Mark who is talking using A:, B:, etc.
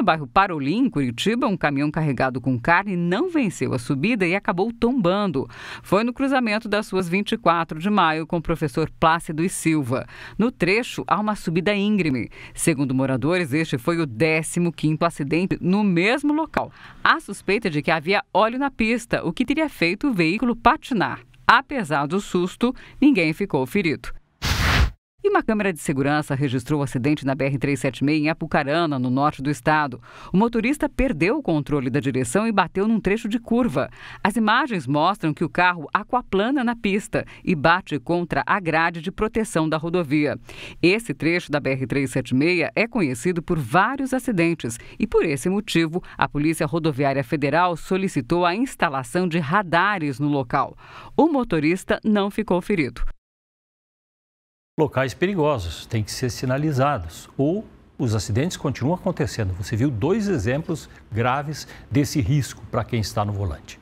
A: no bairro Parolim, Curitiba, um caminhão carregado com carne não venceu a subida e acabou tombando. Foi no cruzamento das suas 24 de maio com o professor Plácido e Silva. No trecho, há uma subida íngreme. Segundo moradores, este foi o 15º acidente no mesmo local. Há suspeita de que havia óleo na pista, o que teria feito o veículo patinar. Apesar do susto, ninguém ficou ferido uma câmera de segurança registrou o acidente na BR-376 em Apucarana, no norte do estado. O motorista perdeu o controle da direção e bateu num trecho de curva. As imagens mostram que o carro aquaplana na pista e bate contra a grade de proteção da rodovia. Esse trecho da BR-376 é conhecido por vários acidentes e, por esse motivo, a Polícia Rodoviária Federal solicitou a instalação de radares no local. O motorista não ficou ferido
B: locais perigosos, têm que ser sinalizados ou os acidentes continuam acontecendo. Você viu dois exemplos graves desse risco para quem está no volante.